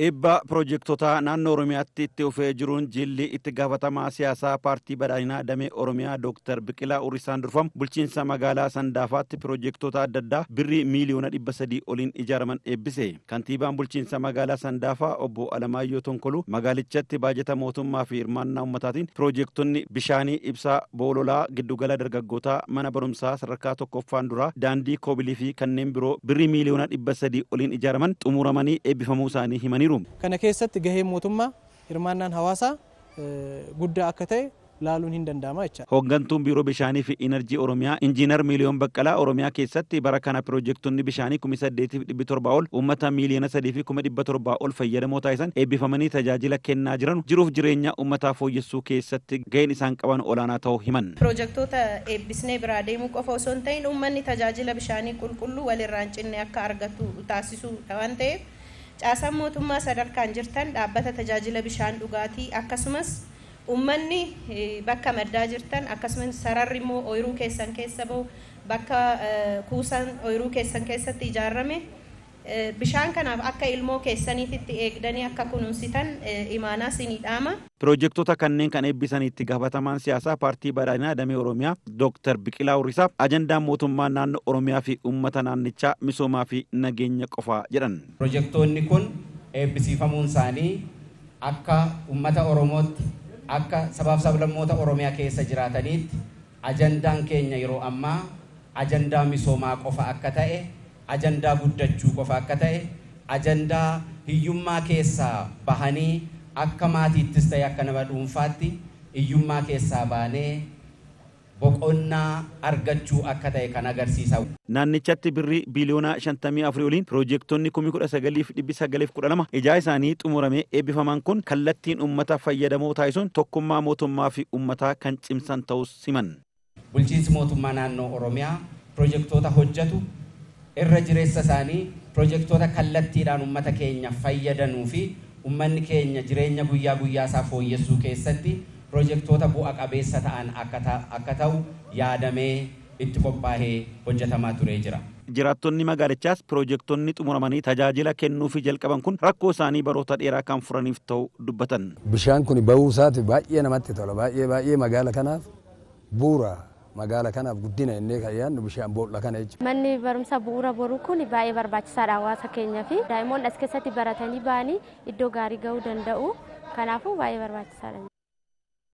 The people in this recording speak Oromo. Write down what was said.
Dhiibbaa piroojektootaa naannoo Oromiyaatti itti ufee jiruun jilli itti gaafatamaa siyaasaa paartii badhaadhinaa damee Oromiyaa Dr. Biqilaa Urisaan Durfamu bulchiinsa magaalaa Sandaafaatti piroojektota adda addaa birrii miiliyoona dhibba sadii oliin ijaaraman eebbise. Kantiibaan bulchiinsa magaalaa Sandaafaa obbo Alamaayyoo Tonkoluu magaalichatti baajata mootummaa fi hirmaannaa uummataatiin piroojektonni bishaanii, ibsaa, boololaa, giddugala dargaggootaa, mana barumsaa, sadarkaa tokkoffaan duraa, daandii koobilii fi kanneen biroo birrii miiliyoona dhibba sadii oliin ijaaraman xumuramanii eebbifamuu isaanii Kana keessatti gahee mootummaa hirmaannaan hawaasaa eh, guddaa akka ta'e laaluun hin danda'ama jechaadha. Hooggantuun biiroo bishaanii fi inerjii Oromiyaa injiinar Miiliyoon Baqqalaa Oromiyaa keessatti bara kana piroojektoonni bishaanii kuma saddeetii ol uummata miiliyoona sadii fi kuma ol fayyadamoo taasisan eebbifamanii tajaajila kennaa jiran jiruuf jireenya uummataa fooyyessuu keessatti gaheen isaan qaban olaanaa ta'uu himan. Piroojektoota eebbisnee biraa deemuu qofa osoo hin ta'in uummanni tajaajila bishaanii qulqulluu walirraan cinne akka argatu taasisuu waan caasaan mootummaa sadarkaan jirtan dhaabbata tajaajila bishaan dhugaatii akkasumas uummanni eh, bakka maddaa jirtan akkasumas sararri immoo ooyiruu keessan keessa bahu bakka eh, kuusaan ooyiruu keessan keessatti ijaarame Eh, bishaan kanaaf akka ilmoo keessaniititti eegdanii akka kunuunsitan eh, imaanaa dhaama. Piroojektota kanneen kan eebbisanitti gaafatamaan siyaasaa paartii badhaadhinaa damee Oromiyaa Dooktar Biqilaa urisaaf ajandaan mootummaa naannoo Oromiyaa fi uummata naannichaa misoomaa fi nageenya qofaa jedhan. Piroojektoonni kun eebbisiifamuun isaanii akka uummata Oromootti akka sabaaf lammoota Oromiyaa keessa jiraataniitti ajandaan keenya yeroo ammaa ajandaa misoomaa qofa akka ta'e ajandaa guddachuu qofa akka ta'e ajandaa hiyyummaa keessaa bahanii akka maatiittis ta'e akka nama dhuunfaatti hiyyummaa keessaa baanee boqonnaa argachuu akka ta'e kan agarsiisa. Naannichatti birri biliyoona 54 oliin kudha 19,912 ijaa isaanii xumuramee eebbifaman kun kallattiin uummata fayyadamoo taasisuun tokkummaa mootummaa fi uummataa kan cimsan ta'us siman. Bulchiinsi mootummaa naannoo Oromiyaa piroojektoota hojjetu irra jireessa isaanii pirojektoota kallattiidhaan uummata keenya fayyadanuu fi uummanni keenya jireenya guyyaa guyyaa isaa fooyyessuu keessatti pirojektoota bu'a qabeessa ta'an akka ta'u yaadamee itti qophaahee hojjetamaa turee jira. Jiraattonni magaalichaas piroojektonni xumuramanii tajaajila kennuu fi jalqaban kun rakkoo isaanii baroota dheeraa kan furaniif ta'u dubbatan. Bishaan kun ba'uu isaati baay'ee namatti tola baay'ee magaala kanaaf bu'uura magaala kanaaf guddina innee kan yaadnu bishaan boolla kana jechuudha. Manni barumsa bu'uura boruu kun baay'ee barbaachisaadha hawaasa keenyaa fi daa'imoonni as keessatti baratanii ba'anii iddoo gaarii gahuu danda'u. Kanaafuu baay'ee barbaachisaadha.